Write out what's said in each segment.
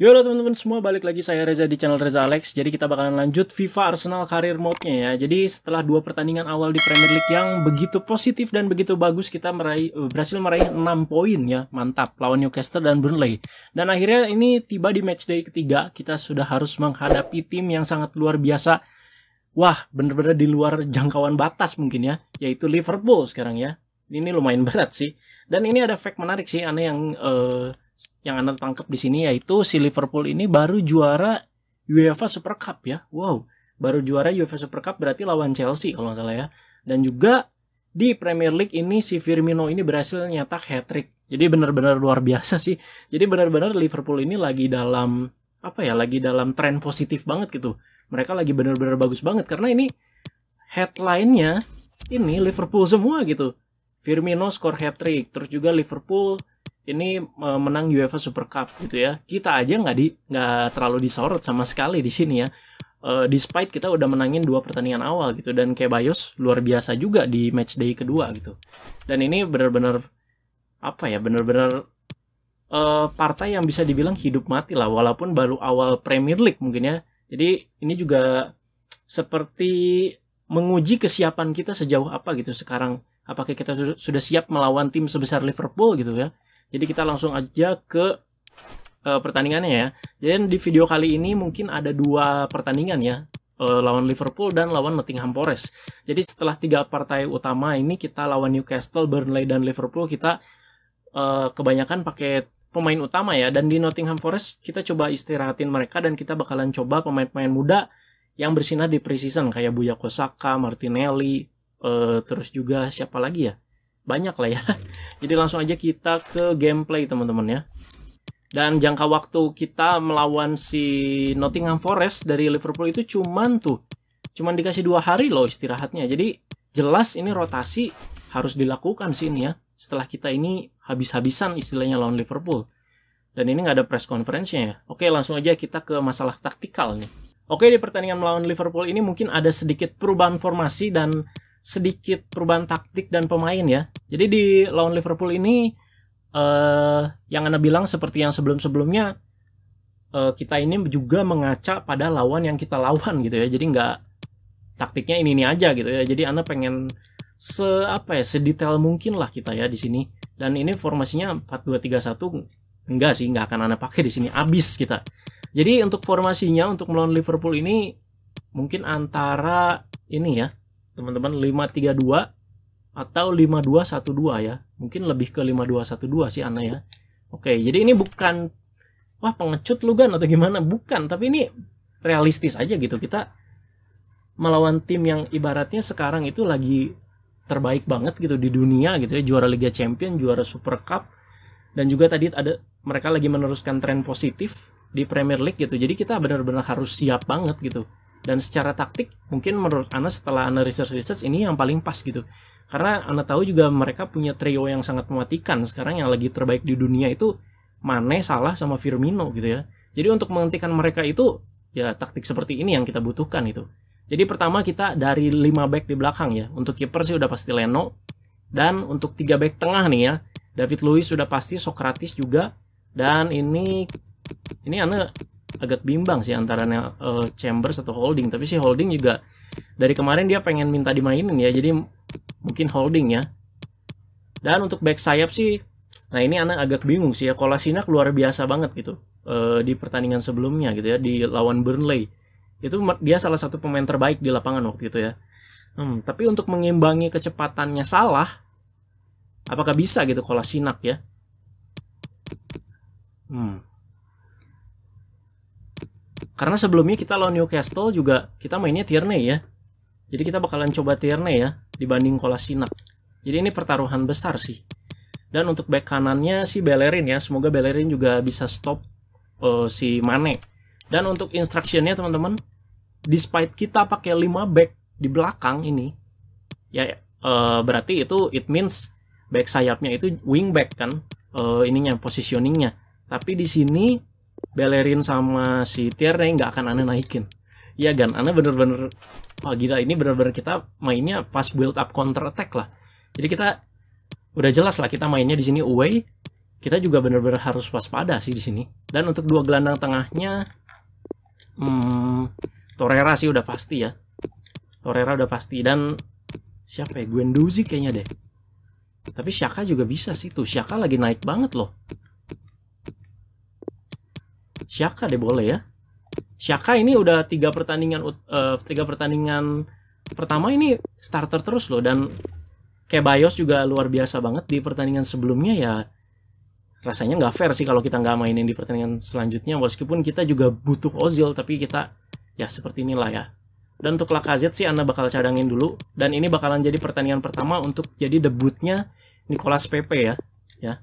Yaudah teman-teman semua balik lagi saya Reza di channel Reza Alex Jadi kita bakalan lanjut FIFA Arsenal Career Mode-nya ya Jadi setelah dua pertandingan awal di Premier League yang begitu positif dan begitu bagus Kita meraih, eh, berhasil meraih 6 poin ya Mantap lawan Newcastle dan Burnley Dan akhirnya ini tiba di matchday ketiga Kita sudah harus menghadapi tim yang sangat luar biasa Wah bener-bener di luar jangkauan batas mungkin ya Yaitu Liverpool sekarang ya Ini lumayan berat sih Dan ini ada fact menarik sih Aneh yang... Uh, yang Anda tangkap di sini yaitu si Liverpool ini baru juara UEFA Super Cup ya. Wow, baru juara UEFA Super Cup berarti lawan Chelsea kalau nggak salah ya. Dan juga di Premier League ini si Firmino ini berhasil nyetak hat-trick. Jadi benar-benar luar biasa sih. Jadi benar-benar Liverpool ini lagi dalam apa ya? Lagi dalam tren positif banget gitu. Mereka lagi benar-benar bagus banget karena ini headline-nya ini Liverpool semua gitu. Firmino skor hat-trick, terus juga Liverpool ini e, menang UEFA Super Cup gitu ya kita aja nggak di nggak terlalu disorot sama sekali di sini ya uh, despite kita udah menangin dua pertandingan awal gitu dan kayak Kebayos luar biasa juga di match day kedua gitu dan ini benar-benar apa ya benar-benar uh, partai yang bisa dibilang hidup mati lah walaupun baru awal Premier League mungkin ya jadi ini juga seperti menguji kesiapan kita sejauh apa gitu sekarang apakah kita sudah siap melawan tim sebesar Liverpool gitu ya jadi kita langsung aja ke uh, pertandingannya ya. Jadi di video kali ini mungkin ada dua pertandingan ya eh, lawan Liverpool dan lawan Nottingham Forest. Jadi setelah tiga partai utama ini kita lawan Newcastle, Burnley dan Liverpool kita uh, kebanyakan pakai pemain utama ya dan di Nottingham Forest kita coba istirahatin mereka dan kita bakalan coba pemain-pemain muda yang bersinar di preseason kayak Buya Kosaka, Martinelli, uh, terus juga siapa lagi ya? banyak lah ya. Jadi langsung aja kita ke gameplay teman-teman ya. Dan jangka waktu kita melawan si Nottingham Forest dari Liverpool itu cuman tuh, cuman dikasih dua hari loh istirahatnya. Jadi jelas ini rotasi harus dilakukan sih ini ya. Setelah kita ini habis-habisan istilahnya lawan Liverpool. Dan ini nggak ada press conference-nya ya. Oke langsung aja kita ke masalah taktikal nih. Oke di pertandingan melawan Liverpool ini mungkin ada sedikit perubahan formasi dan sedikit perubahan taktik dan pemain ya. Jadi di lawan Liverpool ini eh yang Anda bilang seperti yang sebelum-sebelumnya eh, kita ini juga mengaca pada lawan yang kita lawan gitu ya. Jadi nggak taktiknya ini ini aja gitu ya. Jadi Anda pengen se apa ya, sedetail mungkin lah kita ya di sini. Dan ini formasinya satu enggak sih, nggak akan Anda pakai di sini abis kita. Jadi untuk formasinya untuk melawan Liverpool ini mungkin antara ini ya teman-teman 532 atau 5212 ya. Mungkin lebih ke 5212 sih Ana ya. Oke, jadi ini bukan wah pengecut lu kan atau gimana? Bukan, tapi ini realistis aja gitu. Kita melawan tim yang ibaratnya sekarang itu lagi terbaik banget gitu di dunia gitu ya, juara Liga Champion, juara Super Cup dan juga tadi ada mereka lagi meneruskan tren positif di Premier League gitu. Jadi kita benar-benar harus siap banget gitu. Dan secara taktik, mungkin menurut Ana setelah Ana research-research ini yang paling pas gitu. Karena Ana tahu juga mereka punya trio yang sangat mematikan. Sekarang yang lagi terbaik di dunia itu Mane, Salah, sama Firmino gitu ya. Jadi untuk menghentikan mereka itu, ya taktik seperti ini yang kita butuhkan itu. Jadi pertama kita dari 5 back di belakang ya. Untuk kiper sih udah pasti Leno. Dan untuk 3 back tengah nih ya. David Luiz sudah pasti, Socrates juga. Dan ini ini Ana agak bimbang sih antara uh, eh, Chambers atau Holding tapi si Holding juga dari kemarin dia pengen minta dimainin ya jadi mungkin Holding ya dan untuk back sayap sih nah ini anak agak bingung sih ya Kolasinak luar biasa banget gitu uh, di pertandingan sebelumnya gitu ya di lawan Burnley itu dia salah satu pemain terbaik di lapangan waktu itu ya hmm, tapi untuk mengimbangi kecepatannya salah apakah bisa gitu Kolasinak ya hmm karena sebelumnya kita lawan Newcastle juga kita mainnya Tierney ya. Jadi kita bakalan coba Tierney ya dibanding Kolasinac. Jadi ini pertaruhan besar sih. Dan untuk back kanannya si Bellerin ya, semoga Bellerin juga bisa stop uh, si Mane. Dan untuk instructionnya teman-teman, despite kita pakai 5 back di belakang ini, ya uh, berarti itu it means back sayapnya itu wing back kan uh, ininya positioningnya. Tapi di sini Bellerin sama si Tierney nggak akan aneh naikin Iya kan, aneh bener-bener Wah gila ini bener-bener kita mainnya fast build up counter attack lah Jadi kita udah jelas lah kita mainnya di sini away kita juga bener-bener harus waspada sih di sini dan untuk dua gelandang tengahnya hmm, Torreira sih udah pasti ya Torreira udah pasti dan siapa ya Guendouzi kayaknya deh tapi Shaka juga bisa sih tuh Shaka lagi naik banget loh Shaka deh boleh ya. Shaka ini udah tiga pertandingan uh, tiga pertandingan pertama ini starter terus loh dan Kebayos juga luar biasa banget di pertandingan sebelumnya ya rasanya nggak fair sih kalau kita nggak mainin di pertandingan selanjutnya meskipun kita juga butuh Ozil tapi kita ya seperti inilah ya dan untuk Lakazet sih Anda bakal cadangin dulu dan ini bakalan jadi pertandingan pertama untuk jadi debutnya Nicolas Pepe ya ya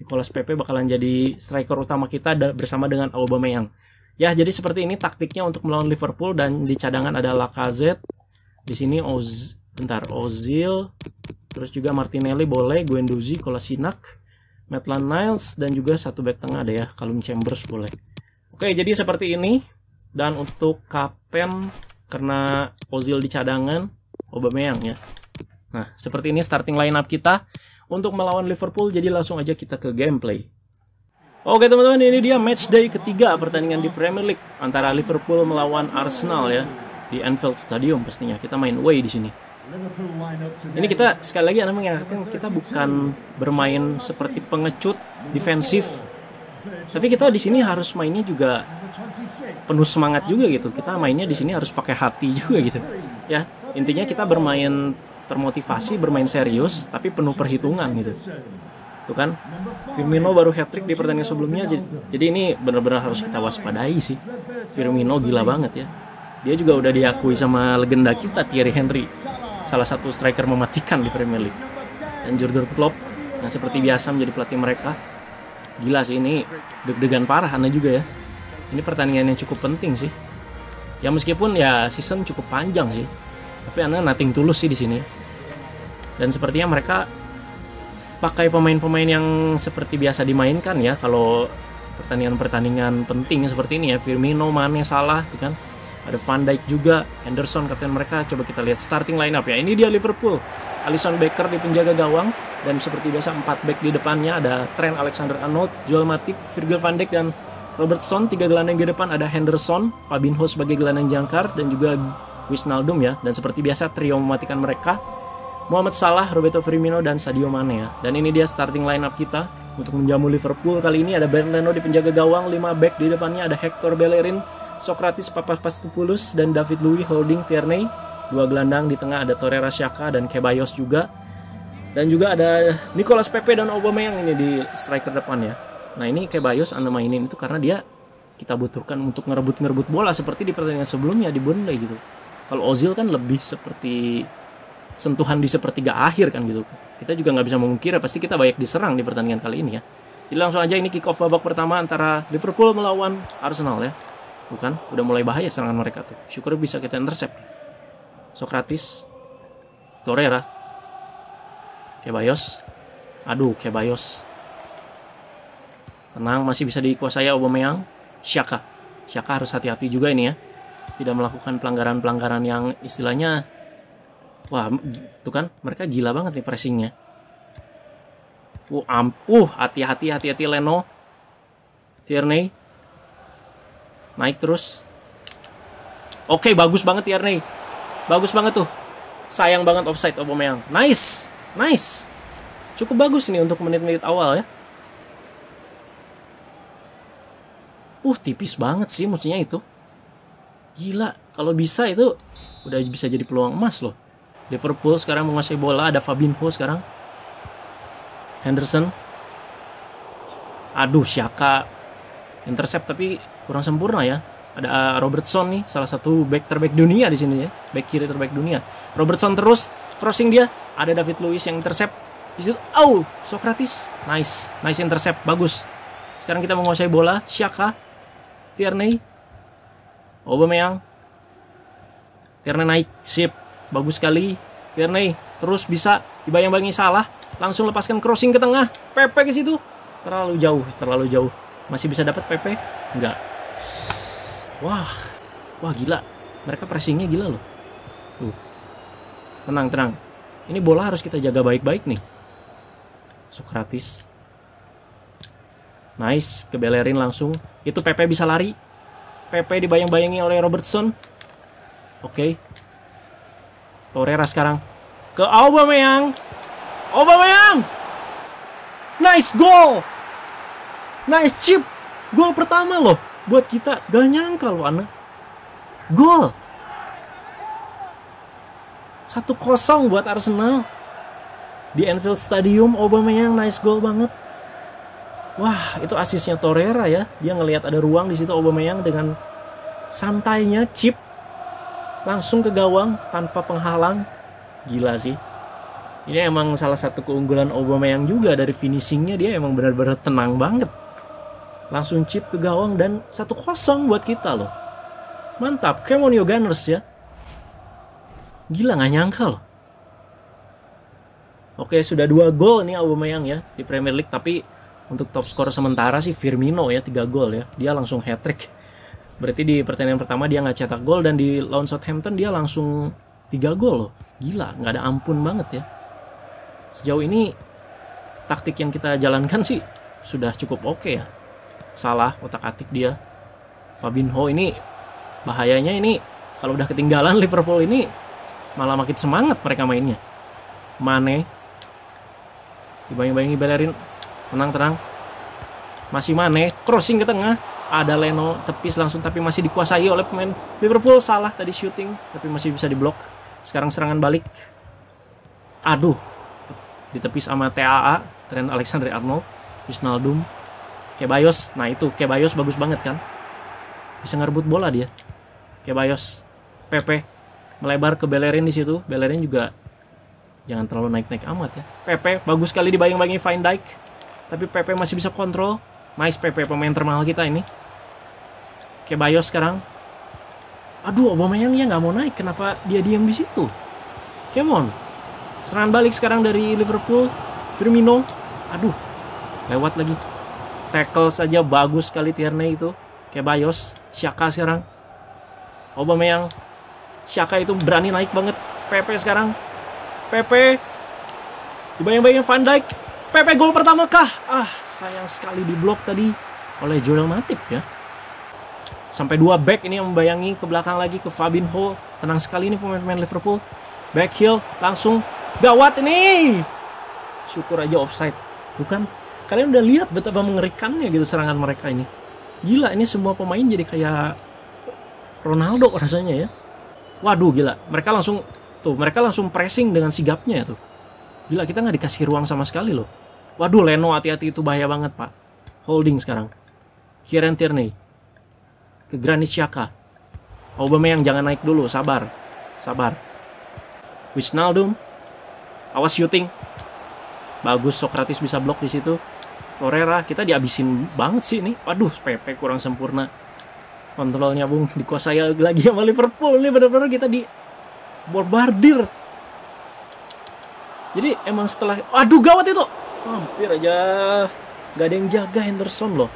Nicolas Pepe bakalan jadi striker utama kita bersama dengan Aubameyang. Ya, jadi seperti ini taktiknya untuk melawan Liverpool dan di cadangan ada Lacazette. Di sini Oz bentar Ozil, terus juga Martinelli boleh, Guendouzi, Kolasinac, Maitland Niles dan juga satu back tengah ada ya, Callum Chambers boleh. Oke, jadi seperti ini dan untuk Kapen karena Ozil di cadangan, Aubameyang ya. Nah, seperti ini starting lineup kita untuk melawan Liverpool, jadi langsung aja kita ke gameplay. Oke teman-teman, ini dia match day ketiga pertandingan di Premier League antara Liverpool melawan Arsenal ya di Anfield Stadium pastinya. Kita main away di sini. Ini kita sekali lagi Anda mengingatkan kita bukan bermain seperti pengecut defensif. Tapi kita di sini harus mainnya juga penuh semangat juga gitu. Kita mainnya di sini harus pakai hati juga gitu. Ya, intinya kita bermain termotivasi bermain serius tapi penuh perhitungan gitu tuh kan Firmino baru hat trick di pertandingan sebelumnya jadi, jadi ini benar-benar harus kita waspadai sih Firmino gila banget ya dia juga udah diakui sama legenda kita Thierry Henry salah satu striker mematikan di Premier League dan Jurgen Klopp yang seperti biasa menjadi pelatih mereka gila sih ini deg-degan parah aneh juga ya ini pertandingan yang cukup penting sih ya meskipun ya season cukup panjang sih tapi anda nothing tulus sih di sini dan sepertinya mereka pakai pemain-pemain yang seperti biasa dimainkan ya kalau pertandingan-pertandingan penting seperti ini ya Firmino, Mane, Salah itu kan ada Van Dijk juga, Henderson kapten mereka coba kita lihat starting lineup ya ini dia Liverpool Alisson Becker di penjaga gawang dan seperti biasa 4 back di depannya ada Trent Alexander-Arnold, Joel Matip, Virgil van Dijk dan Robertson tiga gelandang di depan ada Henderson, Fabinho sebagai gelandang jangkar dan juga Wisnaldum ya dan seperti biasa trio mematikan mereka Muhammad Salah, Roberto Firmino, dan Sadio Mane ya. Dan ini dia starting lineup kita. Untuk menjamu Liverpool kali ini ada Bernardo di penjaga gawang, 5 back di depannya ada Hector Bellerin, Socrates Papastupoulos, dan David Luiz holding Tierney. Dua gelandang di tengah ada Torreira Xhaka dan Kebayos juga. Dan juga ada Nicolas Pepe dan Aubameyang ini di striker depan ya. Nah ini Kebayos anda mainin itu karena dia kita butuhkan untuk ngerebut-ngerebut bola seperti di pertandingan sebelumnya di Bundesliga gitu. Kalau Ozil kan lebih seperti sentuhan di sepertiga akhir kan gitu. Kita juga nggak bisa memungkiri pasti kita banyak diserang di pertandingan kali ini ya. Jadi langsung aja ini kick off babak pertama antara Liverpool melawan Arsenal ya. Bukan, udah mulai bahaya serangan mereka tuh. Syukur bisa kita intercept. Socrates, Torreira, Kebayos. Aduh, Kebayos. Tenang, masih bisa dikuasai Aubameyang. Syaka. Syaka harus hati-hati juga ini ya. Tidak melakukan pelanggaran-pelanggaran yang istilahnya Wah, tuh kan mereka gila banget nih pressingnya. Uh, ampuh, hati-hati, hati-hati Leno. Tierney. Naik terus. Oke, okay, bagus banget Tierney. Bagus banget tuh. Sayang banget offside Aubameyang. Nice. Nice. Cukup bagus nih untuk menit-menit awal ya. Uh, tipis banget sih musuhnya itu. Gila, kalau bisa itu udah bisa jadi peluang emas loh. Liverpool sekarang menguasai bola. Ada Fabinho sekarang. Henderson. Aduh, Shaka intercept tapi kurang sempurna ya. Ada uh, Robertson nih, salah satu back terbaik dunia di sini ya. Back kiri terbaik dunia. Robertson terus crossing dia. Ada David Luiz yang intercept. Di situ, oh, Socrates. Nice, nice intercept. Bagus. Sekarang kita menguasai bola. Shaka. Tierney. Aubameyang. Tierney naik. Sip. Bagus sekali. Tierney terus bisa dibayang-bayangi salah. Langsung lepaskan crossing ke tengah. Pepe ke situ. Terlalu jauh, terlalu jauh. Masih bisa dapat Pepe? Enggak. Wah. Wah gila. Mereka pressingnya gila loh. Tuh. Tenang, tenang. Ini bola harus kita jaga baik-baik nih. Sokratis. Nice, kebelerin langsung. Itu Pepe bisa lari. Pepe dibayang-bayangi oleh Robertson. Oke, okay. Torreira sekarang ke Aubameyang. Aubameyang! Nice goal! Nice chip! Gol pertama loh buat kita. Gak nyangka loh anak. Gol! 1-0 buat Arsenal. Di Anfield Stadium, Aubameyang nice goal banget. Wah, itu asisnya Torreira ya. Dia ngelihat ada ruang di situ Aubameyang dengan santainya chip langsung ke gawang tanpa penghalang gila sih ini emang salah satu keunggulan Obama yang juga dari finishingnya dia emang benar-benar tenang banget langsung chip ke gawang dan satu kosong buat kita loh mantap come on you Gunners ya gila nggak nyangka loh Oke sudah dua gol nih Aubameyang ya di Premier League tapi untuk top skor sementara sih Firmino ya tiga gol ya dia langsung hat trick Berarti di pertandingan pertama dia nggak cetak gol dan di lawan Southampton dia langsung tiga gol loh. Gila, nggak ada ampun banget ya. Sejauh ini taktik yang kita jalankan sih sudah cukup oke okay ya. Salah otak-atik dia. Fabinho ini bahayanya ini kalau udah ketinggalan Liverpool ini malah makin semangat mereka mainnya. Mane dibayang-bayangi Bellerin menang tenang masih Mane crossing ke tengah ada Leno tepis langsung tapi masih dikuasai oleh pemain Liverpool salah tadi shooting tapi masih bisa diblok sekarang serangan balik aduh ditepis sama TAA Trent Alexander Arnold Wisnaldum Kebayos nah itu Kebayos bagus banget kan bisa ngerebut bola dia Kebayos PP, melebar ke Belerin di situ Belerin juga jangan terlalu naik-naik amat ya PP bagus sekali dibayang-bayangi Fine Dyke, tapi PP masih bisa kontrol Nice PP pemain termahal kita ini. Oke, Bayos sekarang. Aduh, Aubameyang ya nggak mau naik. Kenapa dia diam di situ? Come on. Serangan balik sekarang dari Liverpool. Firmino. Aduh, lewat lagi. Tackle saja bagus sekali Tierney itu. Kayak Bayos. Syaka sekarang. Obama yang, Syaka itu berani naik banget. PP sekarang. PP. Dibayang-bayang Van Dijk. PP gol pertama kah? Ah, sayang sekali diblok tadi oleh Joel Matip ya. Sampai dua back ini yang membayangi ke belakang lagi ke Fabinho. Tenang sekali ini pemain-pemain Liverpool. Back heel langsung gawat ini. Syukur aja offside. Tuh kan kalian udah lihat betapa mengerikannya gitu serangan mereka ini. Gila ini semua pemain jadi kayak Ronaldo rasanya ya. Waduh gila, mereka langsung tuh mereka langsung pressing dengan sigapnya ya tuh. Gila kita nggak dikasih ruang sama sekali loh. Waduh Leno hati-hati itu bahaya banget pak. Holding sekarang. Kieran Tierney. Ke Granit Xhaka. Aubameyang jangan naik dulu, sabar. Sabar. Wisnaldum. Awas shooting. Bagus Sokratis bisa blok di situ. Torreira kita dihabisin banget sih nih. Waduh, PP kurang sempurna. Kontrolnya Bung dikuasai lagi sama Liverpool. Ini bener-bener kita di bombardir. Jadi emang setelah waduh gawat itu hampir aja nggak ada yang jaga Henderson loh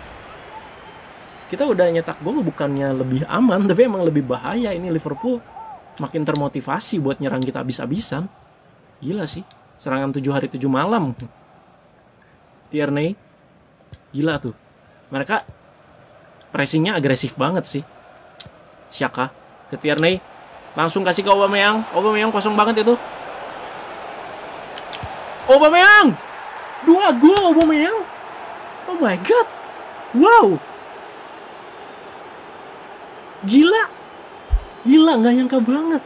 kita udah nyetak gol bukannya lebih aman tapi emang lebih bahaya ini Liverpool makin termotivasi buat nyerang kita abis-abisan gila sih serangan 7 hari 7 malam Tierney gila tuh mereka pressingnya agresif banget sih siapa ke Tierney langsung kasih ke Aubameyang Aubameyang kosong banget itu Aubameyang Dua gol Aubameyang. Oh my god. Wow. Gila. Gila nggak nyangka banget.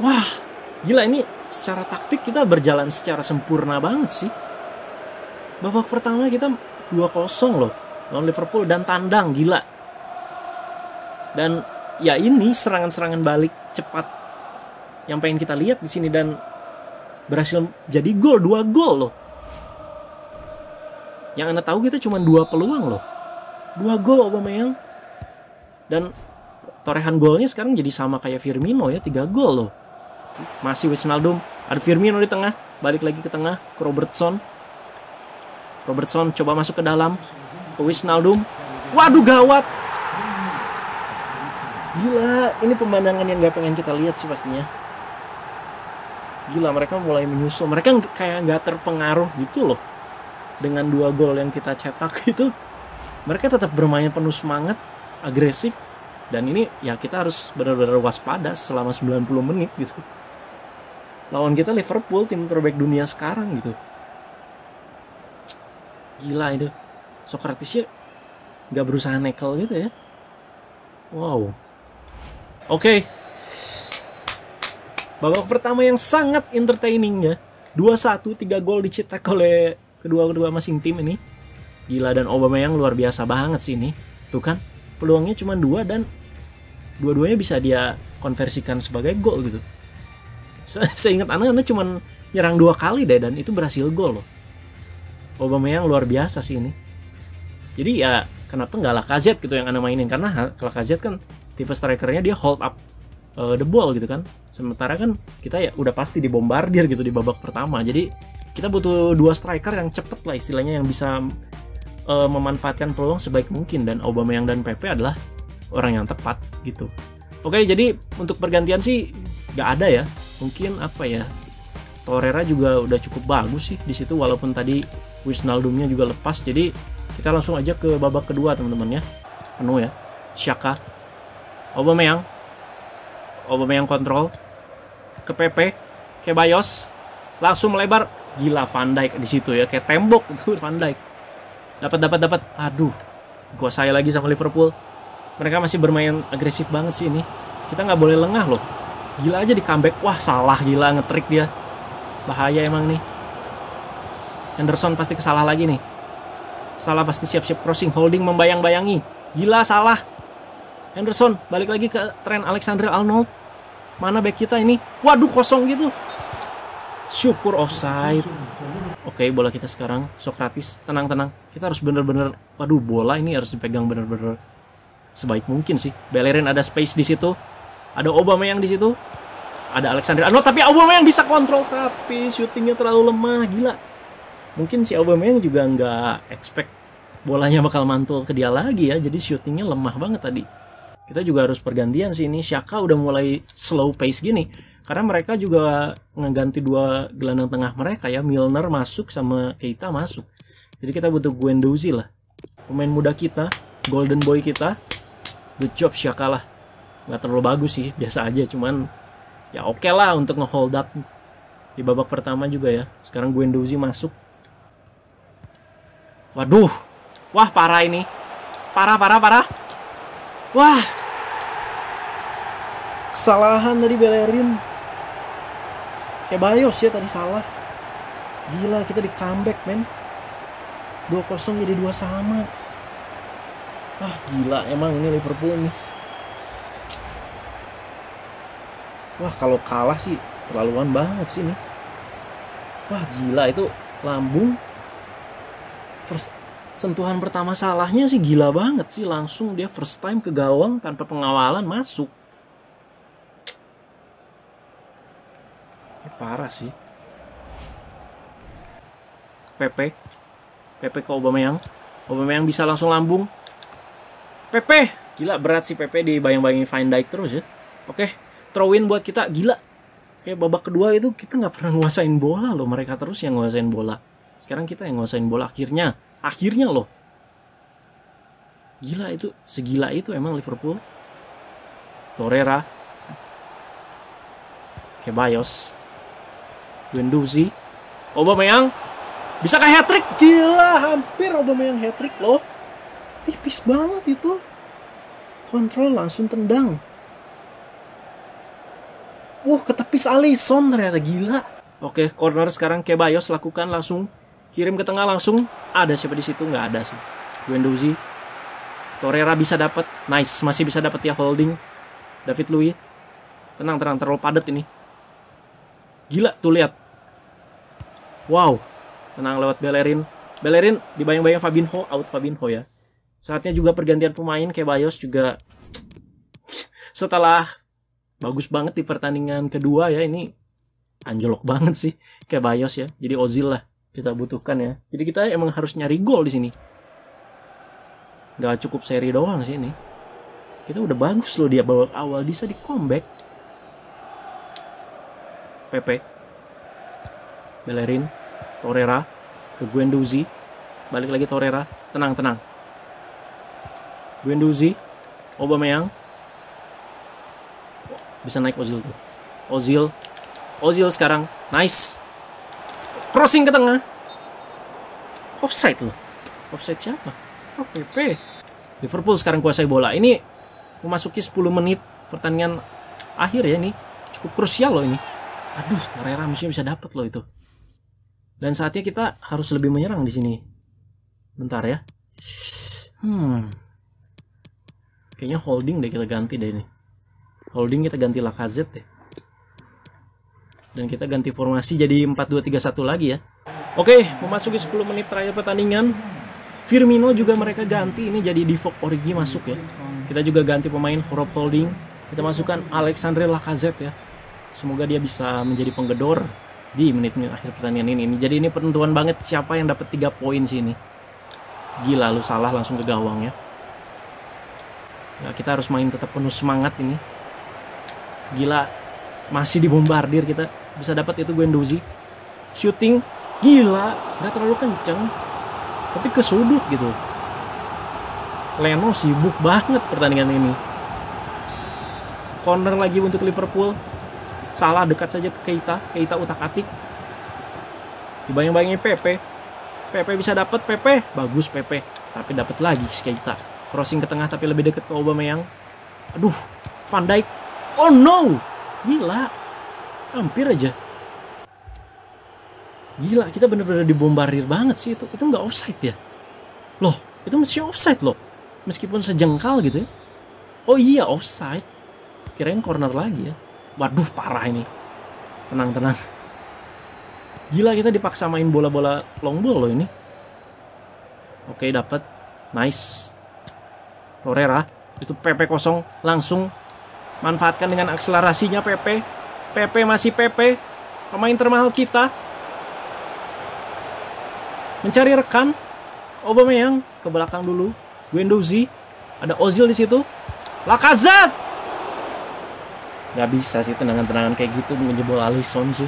Wah, gila ini secara taktik kita berjalan secara sempurna banget sih. Babak pertama kita 2 kosong loh lawan Liverpool dan tandang gila. Dan ya ini serangan-serangan balik cepat yang pengen kita lihat di sini dan berhasil jadi gol dua gol loh yang anda tahu kita cuma dua peluang loh dua gol Aubameyang dan torehan golnya sekarang jadi sama kayak Firmino ya tiga gol loh masih Wisnaldum ada Firmino di tengah balik lagi ke tengah ke Robertson Robertson coba masuk ke dalam ke Wijnaldum waduh gawat gila ini pemandangan yang gak pengen kita lihat sih pastinya gila mereka mulai menyusul mereka kayak nggak terpengaruh gitu loh dengan dua gol yang kita cetak itu mereka tetap bermain penuh semangat agresif dan ini ya kita harus benar-benar waspada selama 90 menit gitu lawan kita Liverpool tim terbaik dunia sekarang gitu gila itu Socrates ya nggak berusaha nekel gitu ya wow oke okay. Babak pertama yang sangat entertaining ya. 2-1, 3 gol dicetak oleh kedua-kedua masing tim ini. Gila dan Obama yang luar biasa banget sih ini. Tuh kan, peluangnya cuma dua dan dua-duanya bisa dia konversikan sebagai gol gitu. Se ingat anak anak cuma nyerang dua kali deh dan itu berhasil gol loh. Obama yang luar biasa sih ini. Jadi ya kenapa nggak lakazet gitu yang anak mainin karena lakazet kan tipe strikernya dia hold up uh, the ball gitu kan sementara kan kita ya udah pasti dibombardir gitu di babak pertama jadi kita butuh dua striker yang cepet lah istilahnya yang bisa uh, memanfaatkan peluang sebaik mungkin dan Aubameyang dan Pepe adalah orang yang tepat gitu oke jadi untuk pergantian sih nggak ada ya mungkin apa ya Torreira juga udah cukup bagus sih di situ walaupun tadi Wisnaldumnya juga lepas jadi kita langsung aja ke babak kedua teman-teman ya penuh ya Shaka Aubameyang Obama yang kontrol ke PP, ke Bayos, langsung melebar. Gila Van Dijk di situ ya, kayak tembok itu Van Dijk. Dapat dapat dapat. Aduh, gua saya lagi sama Liverpool. Mereka masih bermain agresif banget sih ini. Kita nggak boleh lengah loh. Gila aja di comeback. Wah, salah gila ngetrik dia. Bahaya emang nih. Henderson pasti kesalah lagi nih. Salah pasti siap-siap crossing, holding membayang-bayangi. Gila salah. Henderson balik lagi ke tren Alexander Arnold. Mana back kita ini? Waduh kosong gitu. Syukur offside. Oke, okay, bola kita sekarang Socrates tenang-tenang. Kita harus bener-bener waduh bola ini harus dipegang bener-bener sebaik mungkin sih. Bellerin ada space di situ. Ada Obama yang di situ. Ada Alexander Arnold tapi Obama yang bisa kontrol tapi syutingnya terlalu lemah, gila. Mungkin si yang juga nggak expect bolanya bakal mantul ke dia lagi ya. Jadi syutingnya lemah banget tadi kita juga harus pergantian sih ini Shaka udah mulai slow pace gini karena mereka juga ngeganti dua gelandang tengah mereka ya Milner masuk sama Keita masuk jadi kita butuh Guendouzi lah pemain muda kita golden boy kita good job Shaka lah nggak terlalu bagus sih biasa aja cuman ya oke okay lah untuk ngehold up di babak pertama juga ya sekarang Guendouzi masuk waduh wah parah ini parah parah parah Wah. Kesalahan dari Bellerin. Kayak Bayos ya tadi salah. Gila kita di comeback men. 2-0 jadi 2 sama. Wah gila emang ini Liverpool ini. Wah kalau kalah sih terlaluan banget sih ini. Wah gila itu lambung first sentuhan pertama salahnya sih gila banget sih langsung dia first time ke gawang tanpa pengawalan masuk Ini parah sih Pepe Pepe ke Aubameyang yang bisa langsung lambung Pepe gila berat sih Pepe bayang-bayang Van Dijk terus ya oke throw in buat kita gila Oke babak kedua itu kita nggak pernah nguasain bola loh mereka terus yang nguasain bola sekarang kita yang nguasain bola akhirnya akhirnya loh gila itu segila itu emang Liverpool Torreira Kebayos Guendouzi Aubameyang bisa kayak hat trick gila hampir Aubameyang hat trick loh tipis banget itu kontrol langsung tendang Wah, ketepis Alisson ternyata gila. Oke, corner sekarang Kebayos lakukan langsung kirim ke tengah langsung ada siapa di situ nggak ada sih Guendouzi Torreira bisa dapat nice masih bisa dapat ya holding David Luiz tenang tenang terlalu padat ini gila tuh lihat wow tenang lewat Belerin Belerin dibayang-bayang Fabinho out Fabinho ya saatnya juga pergantian pemain kayak Bayos juga setelah bagus banget di pertandingan kedua ya ini anjlok banget sih kayak Bayos ya jadi Ozil lah kita butuhkan ya. Jadi kita emang harus nyari gol di sini. Gak cukup seri doang sih ini. Kita udah bagus loh dia bawa awal bisa di comeback. Pepe. Bellerin. Torreira. Ke Guendouzi. Balik lagi Torreira. Tenang, tenang. Guendouzi. Aubameyang. Bisa naik Ozil tuh. Ozil. Ozil sekarang. Nice. Crossing ke tengah. Offside loh. Offside siapa? Oh, PP. Liverpool sekarang kuasai bola. Ini memasuki 10 menit pertandingan akhir ya ini. Cukup krusial loh ini. Aduh, Torreira musuhnya bisa dapat loh itu. Dan saatnya kita harus lebih menyerang di sini. Bentar ya. Hmm. Kayaknya holding deh kita ganti deh ini. Holding kita ganti Lacazette deh dan kita ganti formasi jadi 4-2-3-1 lagi ya. Oke, memasuki 10 menit terakhir pertandingan. Firmino juga mereka ganti ini jadi Divock Origi masuk ya. Kita juga ganti pemain Rob Holding. Kita masukkan Alexandre Lacazette ya. Semoga dia bisa menjadi penggedor di menit-menit akhir pertandingan ini. Jadi ini penentuan banget siapa yang dapat 3 poin sini Gila lu salah langsung ke gawang ya. Nah, kita harus main tetap penuh semangat ini. Gila masih dibombardir kita bisa dapat itu Guendouzi shooting gila nggak terlalu kenceng tapi ke sudut gitu Leno sibuk banget pertandingan ini corner lagi untuk Liverpool salah dekat saja ke Keita Keita utak atik dibayang-bayangin pp pp bisa dapat pp bagus pp tapi dapat lagi si Keita crossing ke tengah tapi lebih dekat ke Aubameyang aduh Van Dijk oh no gila hampir aja gila kita bener-bener dibombardir banget sih itu itu nggak offside ya loh itu mesti offside loh meskipun sejengkal gitu ya oh iya offside kirain corner lagi ya waduh parah ini tenang tenang gila kita dipaksa main bola-bola long ball loh ini oke dapat nice Torera itu PP kosong langsung manfaatkan dengan akselerasinya PP PP masih PP. Pemain termahal kita. Mencari rekan. obama yang ke belakang dulu. Guendouzi. Ada Ozil di situ. Lakazat. nggak bisa sih tendangan-tendangan kayak gitu menjebol Alisson sih.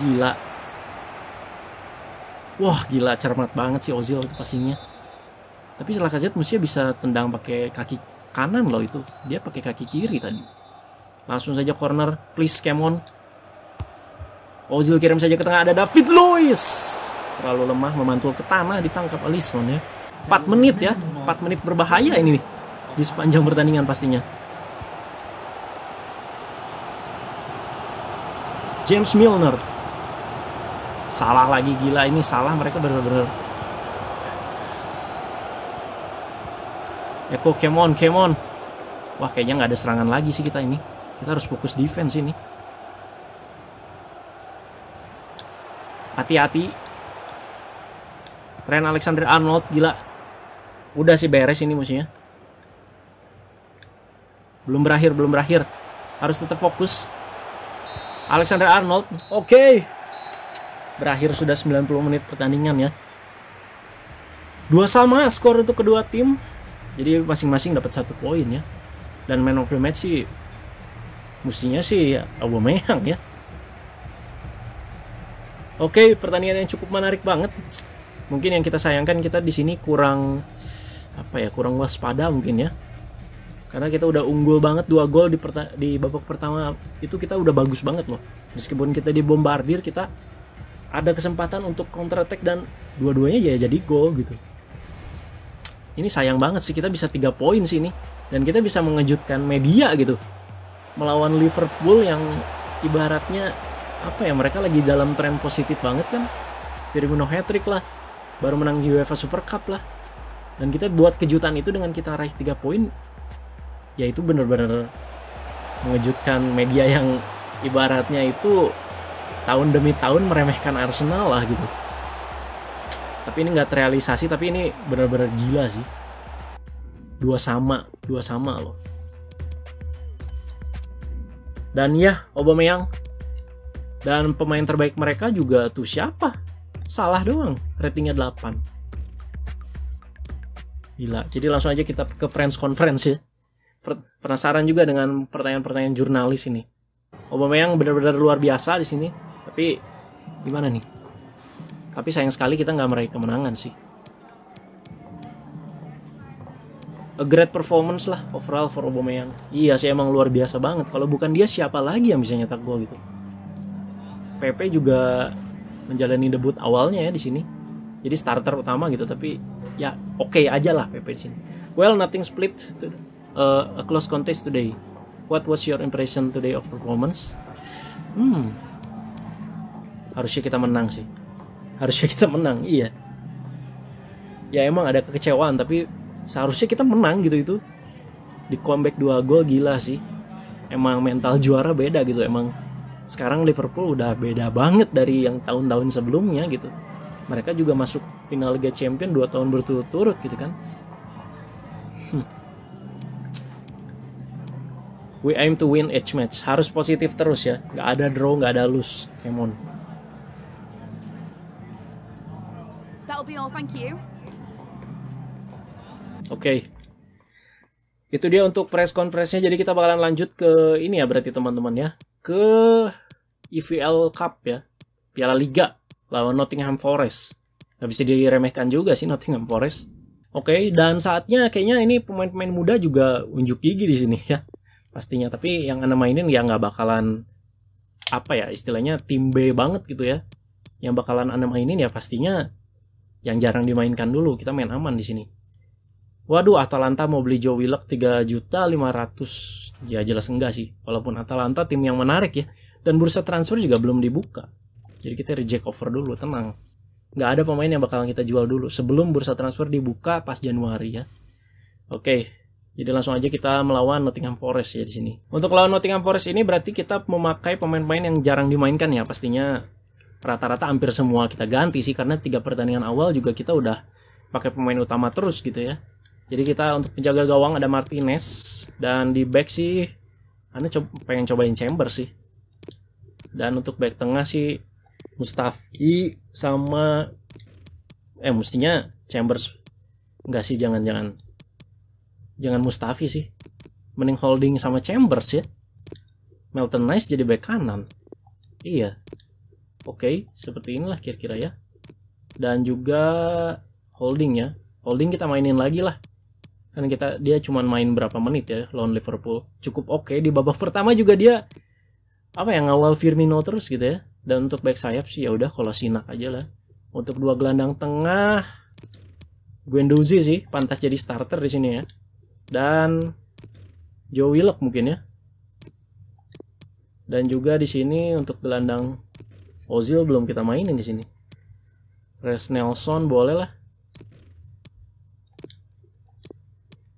Gila. Wah gila cermat banget sih Ozil itu passingnya. Tapi Lakazat mestinya bisa tendang pakai kaki kanan loh itu. Dia pakai kaki kiri tadi. Langsung saja corner. Please, come on. Ozil kirim saja ke tengah. Ada David Luiz. Terlalu lemah, memantul ke tanah. Ditangkap Alisson ya. 4 menit ya. 4 menit berbahaya ini nih. Di sepanjang pertandingan pastinya. James Milner. Salah lagi gila ini salah mereka benar-benar, Eko Kemon, Kemon. Wah kayaknya nggak ada serangan lagi sih kita ini. Kita harus fokus defense ini. Hati-hati. Trent Alexander Arnold gila. Udah sih beres ini musuhnya. Belum berakhir, belum berakhir. Harus tetap fokus. Alexander Arnold. Oke. Okay. Berakhir sudah 90 menit pertandingan ya. Dua sama skor untuk kedua tim. Jadi masing-masing dapat satu poin ya. Dan man of the match sih mestinya sih Aubameyang ya Oke, pertandingan yang cukup menarik banget. Mungkin yang kita sayangkan kita di sini kurang apa ya, kurang waspada mungkin ya. Karena kita udah unggul banget dua gol di, perta di babak pertama itu kita udah bagus banget loh. Meskipun kita dibombardir kita ada kesempatan untuk counter attack dan dua-duanya ya jadi gol gitu. Ini sayang banget sih kita bisa tiga poin sini dan kita bisa mengejutkan media gitu melawan Liverpool yang ibaratnya apa ya mereka lagi dalam tren positif banget kan Firmino hat-trick lah baru menang UEFA Super Cup lah dan kita buat kejutan itu dengan kita raih 3 poin ya itu bener-bener mengejutkan media yang ibaratnya itu tahun demi tahun meremehkan Arsenal lah gitu tapi ini nggak terrealisasi tapi ini benar-benar gila sih dua sama dua sama loh dan ya, Aubameyang dan pemain terbaik mereka juga tuh siapa? Salah doang, ratingnya 8. Gila, jadi langsung aja kita ke Friends Conference ya. Penasaran juga dengan pertanyaan-pertanyaan jurnalis ini. Aubameyang benar-benar luar biasa di sini, tapi gimana nih? Tapi sayang sekali kita nggak meraih kemenangan sih. a great performance lah overall for Aubameyang. Iya sih emang luar biasa banget. Kalau bukan dia siapa lagi yang bisa nyetak gol gitu? PP juga menjalani debut awalnya ya di sini. Jadi starter utama gitu tapi ya oke okay aja lah PP di sini. Well, nothing split to, uh, a close contest today. What was your impression today of performance? Hmm. Harusnya kita menang sih. Harusnya kita menang, iya. Ya emang ada kekecewaan tapi seharusnya kita menang gitu itu di comeback dua gol gila sih emang mental juara beda gitu emang sekarang Liverpool udah beda banget dari yang tahun-tahun sebelumnya gitu mereka juga masuk final Liga Champion dua tahun berturut-turut gitu kan hmm. we aim to win each match harus positif terus ya nggak ada draw nggak ada lose that That'll be all, thank you. Oke. Okay. Itu dia untuk press conference-nya. Jadi kita bakalan lanjut ke ini ya berarti teman-teman ya. Ke EVL Cup ya. Piala Liga lawan Nottingham Forest. Gak bisa diremehkan juga sih Nottingham Forest. Oke, okay, dan saatnya kayaknya ini pemain-pemain muda juga unjuk gigi di sini ya. Pastinya, tapi yang Anda mainin ya nggak bakalan apa ya istilahnya tim B banget gitu ya. Yang bakalan Anda mainin ya pastinya yang jarang dimainkan dulu. Kita main aman di sini. Waduh, Atalanta mau beli Joe Willock 3 juta 500. Ya jelas enggak sih. Walaupun Atalanta tim yang menarik ya. Dan bursa transfer juga belum dibuka. Jadi kita reject offer dulu, tenang. Nggak ada pemain yang bakalan kita jual dulu sebelum bursa transfer dibuka pas Januari ya. Oke, jadi langsung aja kita melawan Nottingham Forest ya di sini. Untuk lawan Nottingham Forest ini berarti kita memakai pemain-pemain yang jarang dimainkan ya. Pastinya rata-rata hampir semua kita ganti sih karena tiga pertandingan awal juga kita udah pakai pemain utama terus gitu ya jadi kita untuk penjaga gawang ada Martinez dan di back sih Anda co pengen cobain Chamber sih. Dan untuk back tengah sih Mustafi sama eh mestinya Chambers enggak sih jangan-jangan. Jangan Mustafi sih. Mending holding sama Chambers ya. Melton Nice jadi back kanan. Iya. Oke, okay, seperti inilah kira-kira ya. Dan juga holding ya holding kita mainin lagi lah kan kita dia cuma main berapa menit ya lawan Liverpool cukup oke okay. di babak pertama juga dia apa yang ngawal Firmino terus gitu ya dan untuk back sayap sih ya udah kalau sinak aja lah untuk dua gelandang tengah Gwendozi sih pantas jadi starter di sini ya dan Joe Willock mungkin ya dan juga di sini untuk gelandang Ozil belum kita mainin di sini Res Nelson boleh lah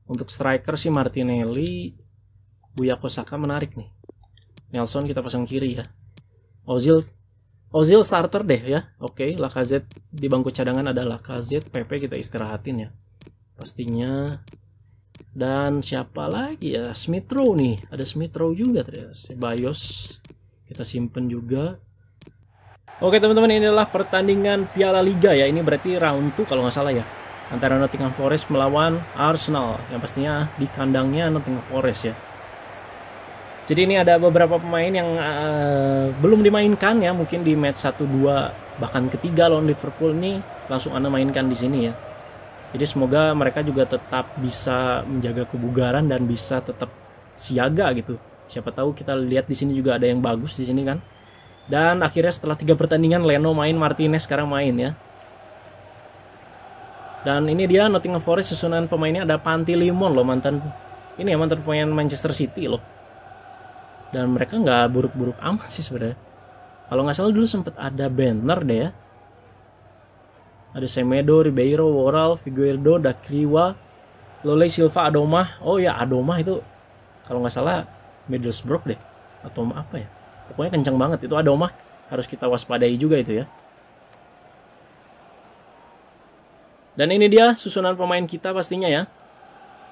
Untuk striker si Martinelli, Buya Kosaka menarik nih. Nelson kita pasang kiri ya. Ozil Ozil starter deh ya. Oke, okay, Lacazette di bangku cadangan adalah Lacazette, PP kita istirahatin ya. Pastinya dan siapa lagi ya? Smith Rowe nih. Ada Smith Rowe juga ternyata. Sebayos kita simpen juga. Oke teman-teman ini adalah pertandingan Piala Liga ya. Ini berarti round 2 kalau nggak salah ya antara Nottingham Forest melawan Arsenal yang pastinya di kandangnya Nottingham Forest ya. Jadi ini ada beberapa pemain yang uh, belum dimainkan ya mungkin di match 1 2 bahkan ketiga lawan Liverpool ini langsung Anda mainkan di sini ya. Jadi semoga mereka juga tetap bisa menjaga kebugaran dan bisa tetap siaga gitu. Siapa tahu kita lihat di sini juga ada yang bagus di sini kan. Dan akhirnya setelah tiga pertandingan Leno main, Martinez sekarang main ya. Dan ini dia Nottingham Forest susunan pemainnya ada Panti Limon loh mantan ini ya mantan pemain Manchester City loh. Dan mereka nggak buruk-buruk amat sih sebenarnya. Kalau nggak salah dulu sempat ada banner deh ya. Ada Semedo, Ribeiro, Woral, Figueiredo, Dakriwa, Lole Silva, Adoma. Oh ya Adoma itu kalau nggak salah Middlesbrough deh atau apa ya. Pokoknya kencang banget itu Adoma harus kita waspadai juga itu ya. Dan ini dia susunan pemain kita pastinya ya.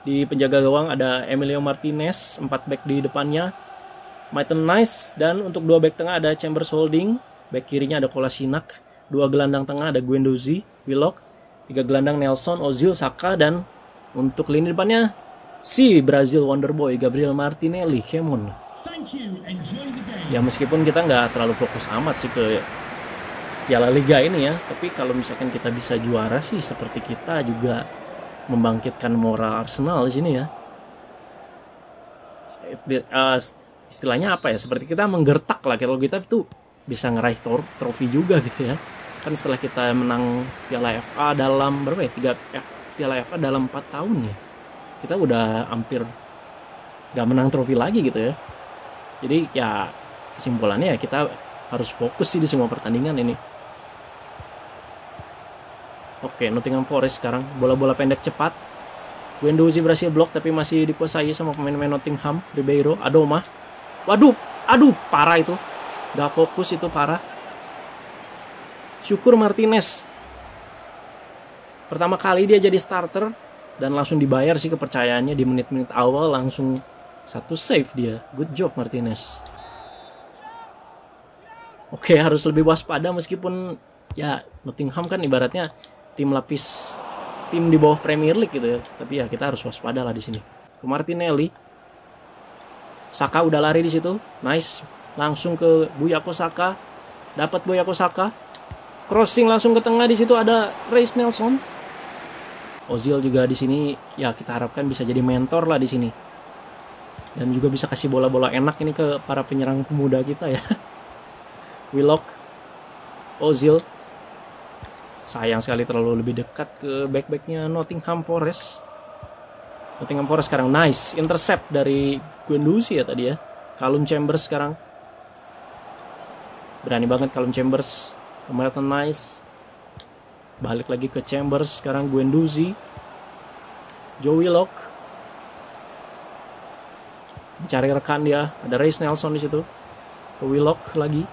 Di penjaga gawang ada Emilio Martinez, 4 back di depannya. Maiten Nice dan untuk dua back tengah ada Chambers Holding, back kirinya ada Kolasinak, dua gelandang tengah ada Guendouzi, Willock, tiga gelandang Nelson, Ozil, Saka dan untuk lini depannya si Brazil Wonderboy Gabriel Martinelli Kemun. Ya meskipun kita nggak terlalu fokus amat sih ke Piala Liga ini ya. Tapi kalau misalkan kita bisa juara sih seperti kita juga membangkitkan moral Arsenal di sini ya. Eh, istilahnya apa ya? Seperti kita menggertak lah kalau kita itu bisa ngeraih trofi juga gitu ya. Kan setelah kita menang Piala FA dalam berapa ya? 3 eh, Piala FA dalam 4 tahun ya. Kita udah hampir gak menang trofi lagi gitu ya. Jadi ya kesimpulannya ya kita harus fokus sih di semua pertandingan ini. Oke, Nottingham Forest sekarang. Bola-bola pendek cepat. Guendouzi berhasil blok tapi masih dikuasai sama pemain-pemain Nottingham. Ribeiro, Adoma. Waduh, aduh, parah itu. Gak fokus itu parah. Syukur Martinez. Pertama kali dia jadi starter dan langsung dibayar sih kepercayaannya di menit-menit awal langsung satu save dia. Good job Martinez. Oke, harus lebih waspada meskipun ya Nottingham kan ibaratnya tim lapis tim di bawah Premier League gitu ya. Tapi ya kita harus waspada lah di sini. Ke Martinelli. Saka udah lari di situ. Nice. Langsung ke Buyako Saka. Dapat Buyako Saka. Crossing langsung ke tengah di situ ada Reis Nelson. Ozil juga di sini ya kita harapkan bisa jadi mentor lah di sini. Dan juga bisa kasih bola-bola enak ini ke para penyerang pemuda kita ya. Willock, Ozil, sayang sekali terlalu lebih dekat ke back-backnya Nottingham Forest Nottingham Forest sekarang nice intercept dari Guendouzi ya tadi ya Kalum Chambers sekarang berani banget Kalum Chambers Kemerton nice balik lagi ke Chambers sekarang Guendouzi Joey Lock mencari rekan dia ada Ray Nelson di situ ke Willock lagi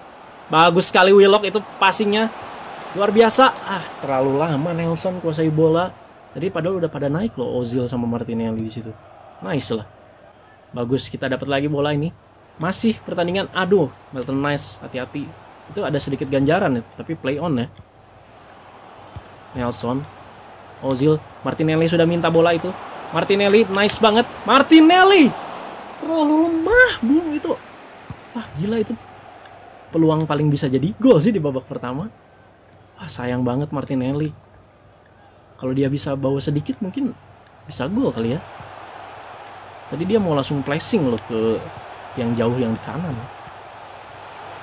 bagus sekali Willock itu passingnya Luar biasa. Ah, terlalu lama Nelson kuasai bola. Tadi padahal udah pada naik loh Ozil sama Martinelli di situ. Nice lah. Bagus kita dapat lagi bola ini. Masih pertandingan aduh, Milton Nice hati-hati. Itu ada sedikit ganjaran ya, tapi play on ya. Nelson, Ozil, Martinelli sudah minta bola itu. Martinelli nice banget. Martinelli terlalu lemah, Bung itu. Wah, gila itu. Peluang paling bisa jadi gol sih di babak pertama ah sayang banget Martinelli kalau dia bisa bawa sedikit mungkin bisa gol kali ya tadi dia mau langsung placing loh ke yang jauh yang di kanan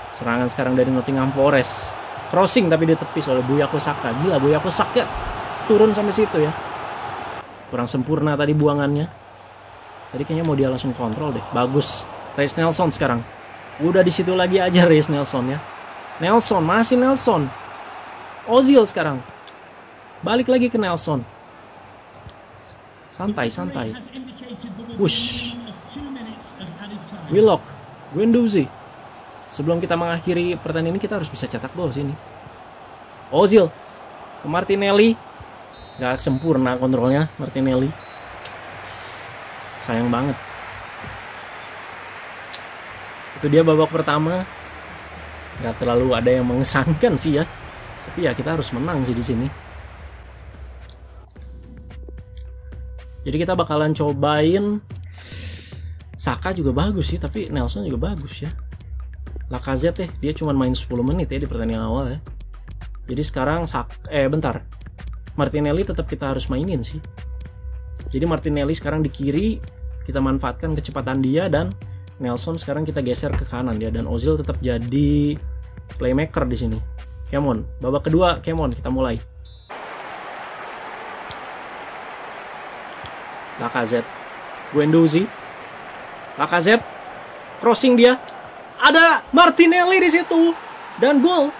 serangan sekarang dari Nottingham Forest crossing tapi dia tepis oleh Buya Kosaka gila Buya Kosaka turun sampai situ ya kurang sempurna tadi buangannya tadi kayaknya mau dia langsung kontrol deh bagus Reis Nelson sekarang udah di situ lagi aja Reis Nelson ya Nelson masih Nelson Ozil sekarang. Balik lagi ke Nelson. Santai, santai. Wush. Willock. Guendouzi. Sebelum kita mengakhiri pertandingan ini, kita harus bisa cetak gol sini. Ozil. Ke Martinelli. Gak sempurna kontrolnya Martinelli. Sayang banget. Itu dia babak pertama. Gak terlalu ada yang mengesankan sih ya tapi ya kita harus menang sih di sini jadi kita bakalan cobain Saka juga bagus sih tapi Nelson juga bagus ya Lacazette teh ya, dia cuma main 10 menit ya di pertandingan awal ya jadi sekarang Sak eh bentar Martinelli tetap kita harus mainin sih jadi Martinelli sekarang di kiri kita manfaatkan kecepatan dia dan Nelson sekarang kita geser ke kanan ya dan Ozil tetap jadi playmaker di sini Kemon. Babak kedua Kemon kita mulai. Lacazette. Guendouzi. Lacazette. Crossing dia. Ada Martinelli di situ. Dan gol.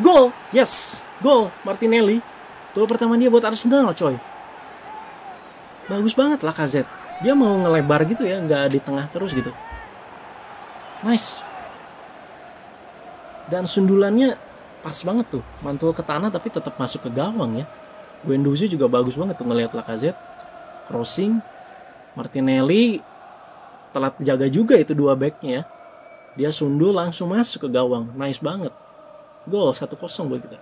Gol. Yes. Gol Martinelli. Gol pertama dia buat Arsenal, coy. Bagus banget lah Lacazette. Dia mau ngelebar gitu ya, nggak di tengah terus gitu. Nice. Dan sundulannya pas banget tuh mantul ke tanah tapi tetap masuk ke gawang ya Guendouzi juga bagus banget tuh ngelihat Lacazette crossing Martinelli telat jaga juga itu dua backnya ya dia sundul langsung masuk ke gawang nice banget gol 1-0 buat kita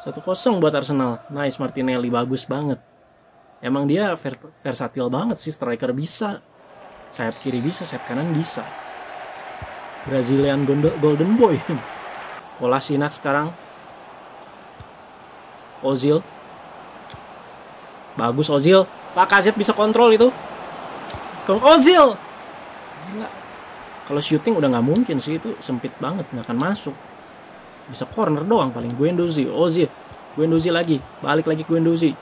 1-0 buat Arsenal nice Martinelli bagus banget emang dia versatil banget sih striker bisa sayap kiri bisa sayap kanan bisa Brazilian Golden Boy Kolasinac sekarang. Ozil. Bagus Ozil. Pak Kazet bisa kontrol itu. ke Ozil. Gila. Kalau shooting udah nggak mungkin sih itu sempit banget nggak akan masuk. Bisa corner doang paling Guendouzi, Ozil. Guendouzi lagi, balik lagi Guendouzi.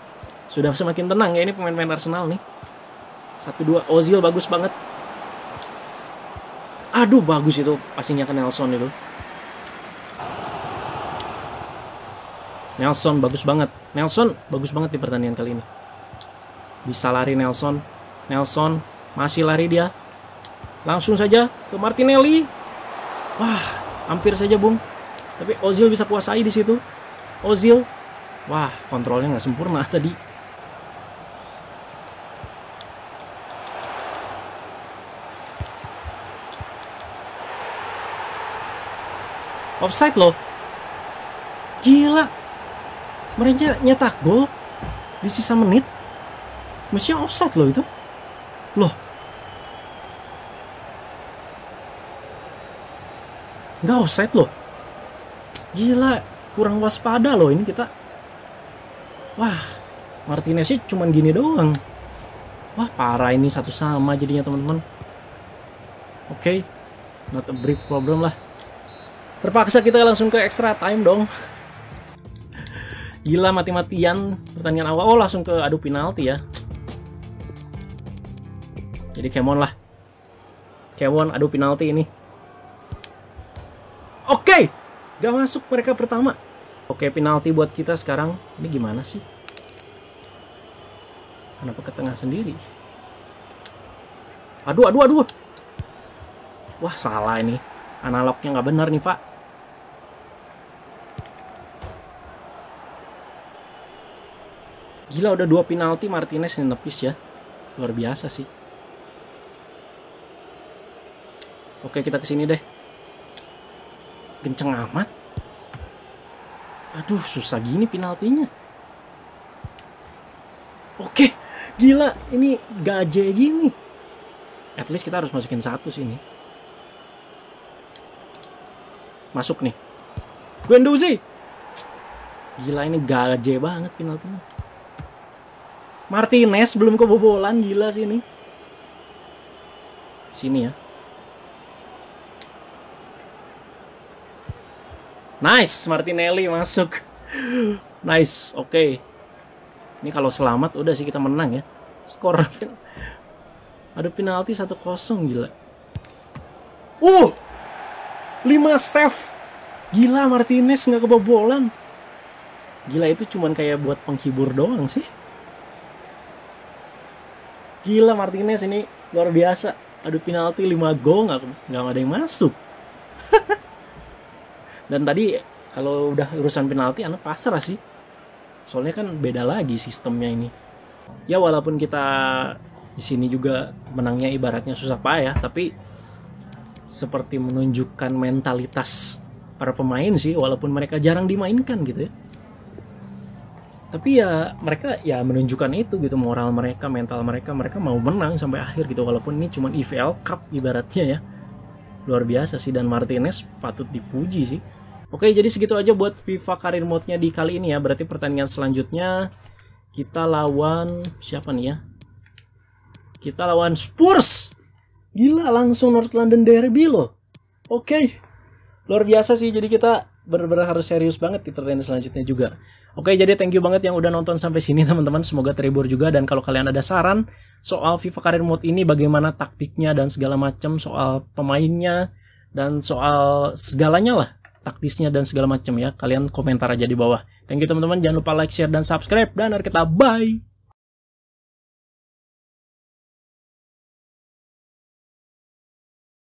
Sudah semakin tenang ya ini pemain-pemain Arsenal nih. Satu dua Ozil bagus banget. Aduh bagus itu pastinya ke Nelson itu. Nelson bagus banget. Nelson bagus banget di pertandingan kali ini. Bisa lari Nelson. Nelson masih lari dia. Langsung saja ke Martinelli. Wah, hampir saja Bung. Tapi Ozil bisa kuasai di situ. Ozil. Wah, kontrolnya nggak sempurna tadi. Offside loh. Gila, mereka nyetak gol di sisa menit mesti offset loh itu loh nggak offset loh gila kurang waspada loh ini kita wah Martinez sih cuman gini doang wah parah ini satu sama jadinya teman-teman oke okay. not a brief problem lah terpaksa kita langsung ke extra time dong gila mati-matian pertandingan awal oh langsung ke adu penalti ya jadi kemon lah kemon adu penalti ini oke okay! gak masuk mereka pertama oke okay, penalti buat kita sekarang ini gimana sih kenapa ke tengah sendiri aduh aduh aduh wah salah ini analognya nggak benar nih pak Gila udah dua penalti Martinez yang nepis ya. Luar biasa sih. Oke kita kesini deh. genceng amat. Aduh susah gini penaltinya. Oke gila ini gaje gini. At least kita harus masukin satu sini. Masuk nih. Gwendozi Gila ini gaje banget penaltinya. Martinez belum kebobolan gila sih ini. Sini ya. Nice, Martinelli masuk. nice, oke. Okay. Ini kalau selamat udah sih kita menang ya. Skor ada penalti 1-0 gila. Uh. 5 save. Gila Martinez nggak kebobolan. Gila itu cuman kayak buat penghibur doang sih. Gila Martinez ini luar biasa. aduh penalti 5 gol nggak nggak ada yang masuk. Dan tadi kalau udah urusan penalti anak pasrah sih. Soalnya kan beda lagi sistemnya ini. Ya walaupun kita di sini juga menangnya ibaratnya susah payah, tapi seperti menunjukkan mentalitas para pemain sih walaupun mereka jarang dimainkan gitu ya tapi ya mereka ya menunjukkan itu gitu moral mereka mental mereka mereka mau menang sampai akhir gitu walaupun ini cuma EVL Cup ibaratnya ya luar biasa sih dan Martinez patut dipuji sih oke jadi segitu aja buat FIFA karir mode-nya di kali ini ya berarti pertandingan selanjutnya kita lawan siapa nih ya kita lawan Spurs gila langsung North London Derby loh oke luar biasa sih jadi kita benar-benar harus serius banget di pertandingan selanjutnya juga Oke, jadi thank you banget yang udah nonton sampai sini teman-teman. Semoga terhibur juga dan kalau kalian ada saran soal FIFA Career Mode ini bagaimana taktiknya dan segala macam soal pemainnya dan soal segalanya lah, taktisnya dan segala macam ya. Kalian komentar aja di bawah. Thank you teman-teman. Jangan lupa like, share dan subscribe dan kita bye.